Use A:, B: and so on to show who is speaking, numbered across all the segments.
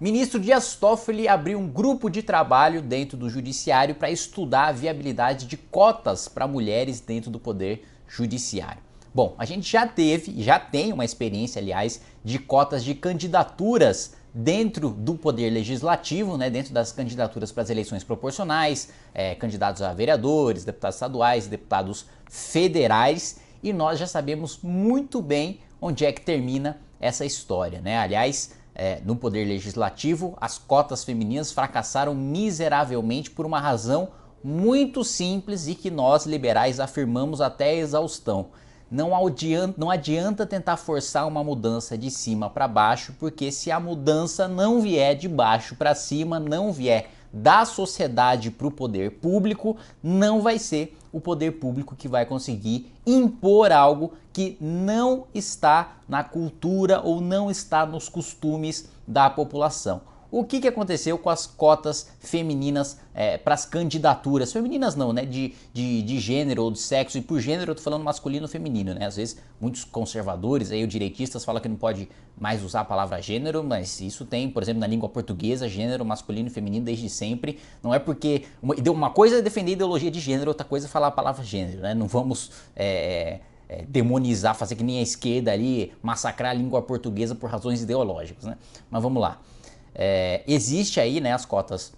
A: Ministro Dias Toffoli abriu um grupo de trabalho dentro do judiciário para estudar a viabilidade de cotas para mulheres dentro do poder judiciário. Bom, a gente já teve, já tem uma experiência, aliás, de cotas de candidaturas dentro do poder legislativo, né, dentro das candidaturas para as eleições proporcionais, é, candidatos a vereadores, deputados estaduais, deputados federais, e nós já sabemos muito bem onde é que termina essa história, né? Aliás, é, no poder legislativo, as cotas femininas fracassaram miseravelmente por uma razão muito simples e que nós liberais afirmamos até a exaustão. Não adianta, não adianta tentar forçar uma mudança de cima para baixo, porque se a mudança não vier de baixo para cima, não vier da sociedade para o poder público, não vai ser o poder público que vai conseguir impor algo que não está na cultura ou não está nos costumes da população. O que, que aconteceu com as cotas femininas é, para as candidaturas? Femininas não, né? De, de, de gênero ou de sexo. E por gênero eu tô falando masculino ou feminino, né? Às vezes muitos conservadores, aí, os direitistas, falam que não pode mais usar a palavra gênero, mas isso tem, por exemplo, na língua portuguesa, gênero masculino e feminino desde sempre. Não é porque. Uma, uma coisa é defender ideologia de gênero, outra coisa é falar a palavra gênero, né? Não vamos. É, é, demonizar, fazer que nem a esquerda ali, massacrar a língua portuguesa por razões ideológicas, né? Mas vamos lá. É, existe aí né, as cotas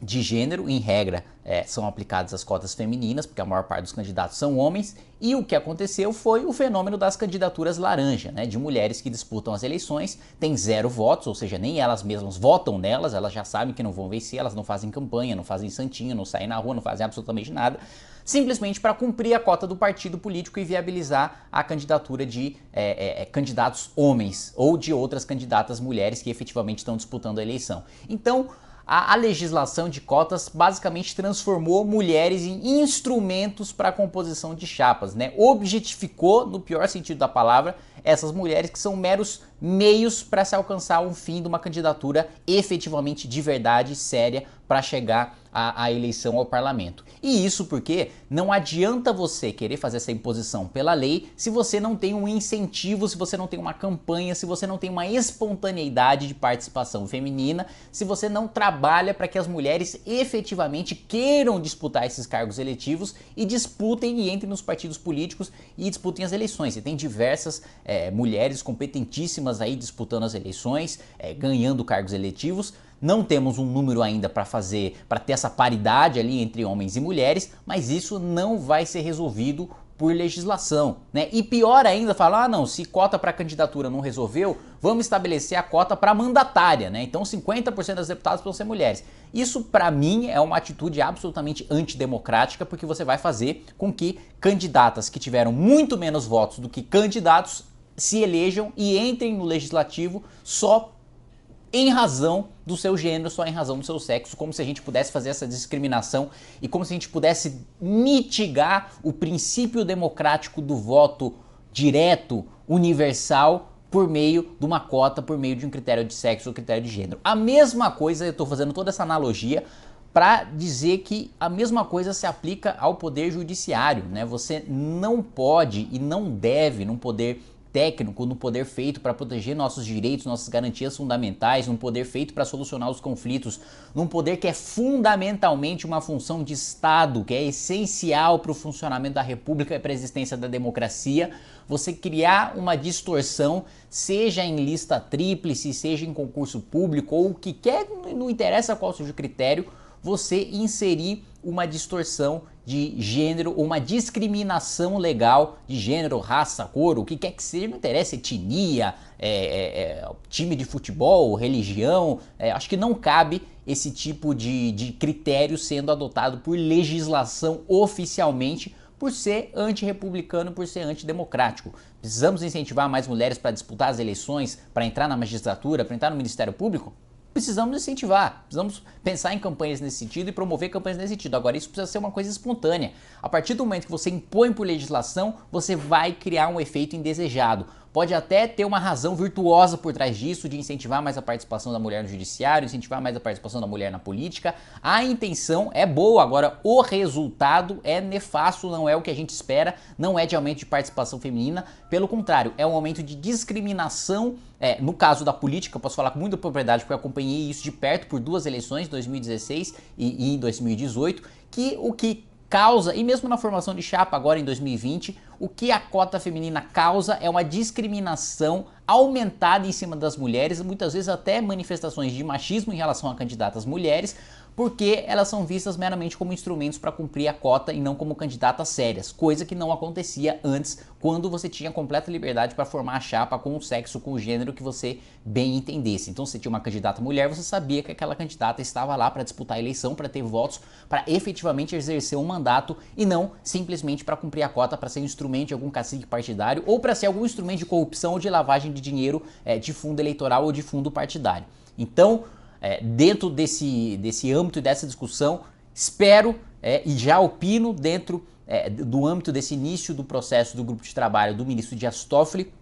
A: de gênero, em regra, é, são aplicadas as cotas femininas, porque a maior parte dos candidatos são homens, e o que aconteceu foi o fenômeno das candidaturas laranja, né, de mulheres que disputam as eleições, têm zero votos, ou seja, nem elas mesmas votam nelas, elas já sabem que não vão vencer, elas não fazem campanha, não fazem santinho, não saem na rua, não fazem absolutamente nada, simplesmente para cumprir a cota do partido político e viabilizar a candidatura de é, é, é, candidatos homens ou de outras candidatas mulheres que efetivamente estão disputando a eleição. Então, a, a, legislação de cotas basicamente transformou mulheres em instrumentos para a composição de chapas, né? Objetificou, no pior sentido da palavra, essas mulheres que são meros meios para se alcançar um fim de uma candidatura efetivamente de verdade, séria, para chegar a, a, eleição ao parlamento. E isso porque não adianta você querer fazer essa imposição pela lei se você não tem um incentivo, se você não tem uma campanha, se você não tem uma espontaneidade de participação feminina, se você não trabalha para que as mulheres efetivamente queiram disputar esses cargos eletivos e disputem e entrem nos partidos políticos e disputem as eleições. E tem diversas é, mulheres competentíssimas aí disputando as eleições, é, ganhando cargos eletivos. Não temos um número ainda para fazer, para ter essa paridade ali entre homens e mulheres, mas isso não vai ser resolvido por legislação, né? E pior ainda, falar, ah, não, se cota para candidatura não resolveu, vamos estabelecer a cota para mandatária, né? Então 50% das deputadas vão ser mulheres. Isso para mim é uma atitude absolutamente antidemocrática, porque você vai fazer com que candidatas que tiveram muito menos votos do que candidatos se elejam e entrem no legislativo só em razão do seu gênero, só em razão do seu sexo, como se a gente pudesse fazer essa discriminação e como se a gente pudesse mitigar o princípio democrático do voto direto, universal, por meio de uma cota, por meio de um critério de sexo ou critério de gênero. A mesma coisa, eu estou fazendo toda essa analogia para dizer que a mesma coisa se aplica ao poder judiciário, né? Você não pode e não deve num poder técnico, no poder feito para proteger nossos direitos, nossas garantias fundamentais, num poder feito para solucionar os conflitos, num poder que é fundamentalmente uma função de Estado, que é essencial para o funcionamento da República e para a existência da democracia, você criar uma distorção, seja em lista tríplice, seja em concurso público ou o que quer, não interessa qual seja o critério, você inserir uma distorção de gênero, uma discriminação legal de gênero, raça, cor, o que quer que seja, não interessa, etnia, é, é, é, time de futebol, religião, é, acho que não cabe esse tipo de, de critério sendo adotado por legislação oficialmente por ser antirrepublicano, por ser antidemocrático. Precisamos incentivar mais mulheres para disputar as eleições, para entrar na magistratura, para entrar no Ministério Público? precisamos incentivar, precisamos pensar em campanhas nesse sentido e promover campanhas nesse sentido. Agora, isso precisa ser uma coisa espontânea. A partir do momento que você impõe por legislação, você vai criar um efeito indesejado. Pode até ter uma razão virtuosa por trás disso, de incentivar mais a participação da mulher no judiciário, incentivar mais a participação da mulher na política. A intenção é boa, agora o resultado é nefasto, não é o que a gente espera, não é de aumento de participação feminina, pelo contrário, é um aumento de discriminação. É, no caso da política, eu posso falar com muita propriedade, porque eu acompanhei isso de perto por duas eleições, 2016 e, e 2018, que o que causa, e mesmo na formação de chapa agora em 2020, o que a cota feminina causa é uma discriminação aumentada em cima das mulheres, muitas vezes até manifestações de machismo em relação a candidatas mulheres, porque elas são vistas meramente como instrumentos para cumprir a cota e não como candidatas sérias, coisa que não acontecia antes, quando você tinha completa liberdade para formar a chapa com o sexo, com o gênero que você bem entendesse. Então, se tinha uma candidata mulher, você sabia que aquela candidata estava lá para disputar a eleição, para ter votos, para efetivamente exercer um mandato e não simplesmente para cumprir a cota, para ser um instrumento de algum cacique partidário ou para ser algum instrumento de corrupção ou de lavagem de dinheiro é, de fundo eleitoral ou de fundo partidário. Então, é, dentro desse, desse âmbito e dessa discussão, espero é, e já opino dentro é, do âmbito desse início do processo do grupo de trabalho do ministro Dias Toffoli,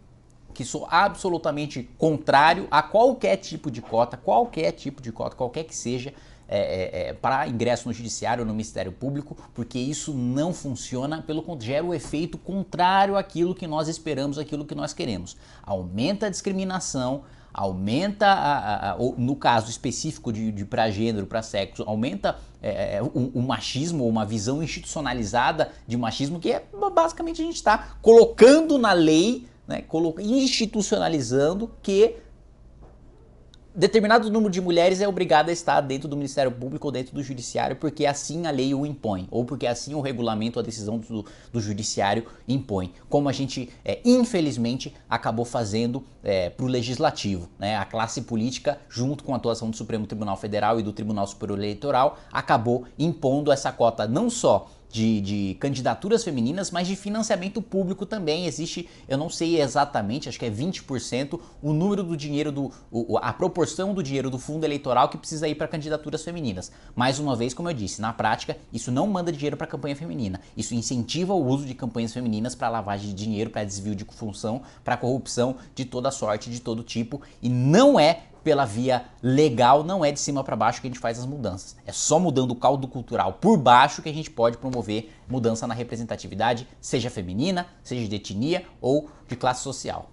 A: que sou absolutamente contrário a qualquer tipo de cota, qualquer tipo de cota, qualquer que seja, é, é, é para ingresso no judiciário ou no Ministério Público, porque isso não funciona, pelo gera o efeito contrário àquilo que nós esperamos, àquilo que nós queremos. Aumenta a discriminação, aumenta, a, a, a, no caso específico de, de para gênero, para sexo, aumenta é, é, o, o, machismo, uma visão institucionalizada de machismo, que é basicamente a gente está colocando na lei, né, institucionalizando que determinado número de mulheres é obrigada a estar dentro do Ministério Público ou dentro do Judiciário, porque assim a lei o impõe, ou porque assim o regulamento, a decisão do, do Judiciário impõe, como a gente, é, infelizmente, acabou fazendo é, para o Legislativo. Né? A classe política, junto com a atuação do Supremo Tribunal Federal e do Tribunal Superior Eleitoral, acabou impondo essa cota não só de, de, candidaturas femininas, mas de financiamento público também. Existe, eu não sei exatamente, acho que é 20% o número do dinheiro, do, o, a proporção do dinheiro do fundo eleitoral que precisa ir para candidaturas femininas. Mais uma vez, como eu disse, na prática, isso não manda dinheiro para campanha feminina. Isso incentiva o uso de campanhas femininas para lavagem de dinheiro, para desvio de função, para corrupção de toda sorte, de todo tipo, e não é pela via legal, não é de cima para baixo que a gente faz as mudanças. É só mudando o caldo cultural por baixo que a gente pode promover mudança na representatividade, seja feminina, seja de etnia ou de classe social.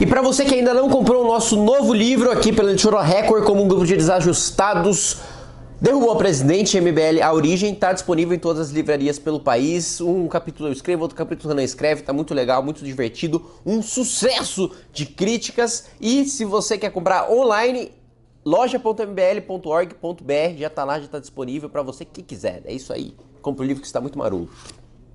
A: E para você que ainda não comprou o nosso novo livro aqui pela Editora Record como um grupo de desajustados, Derrubou o presidente, MBL A Origem, está disponível em todas as livrarias pelo país. Um capítulo eu escrevo, outro capítulo Renan escreve, tá muito legal, muito divertido, um sucesso de críticas. E se você quer comprar online, loja.mbl.org.br já está lá, já está disponível para você que quiser. É isso aí. Compre o livro que está muito maroto.